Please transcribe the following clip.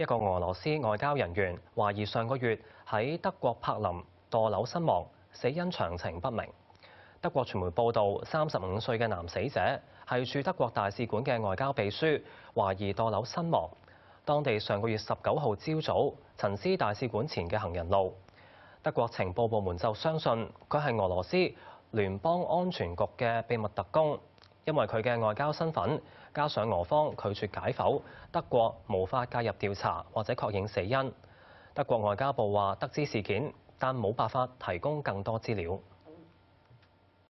一個俄羅斯外交人員懷疑上個月喺德國柏林墮樓身亡，死因詳情不明。德國媒報道，三十五歲嘅男死者係住德國大使館嘅外交秘書，懷疑墮樓身亡。當地上個月十九號早，陳思大使館前嘅行人路。德國情報部門就相信佢係俄羅斯聯邦安全局嘅秘密特工。因為佢嘅外交身份，加上俄方拒絕解剖，德國無法介入調查或者確認死因。德國外交部話得知事件，但冇辦法提供更多資料。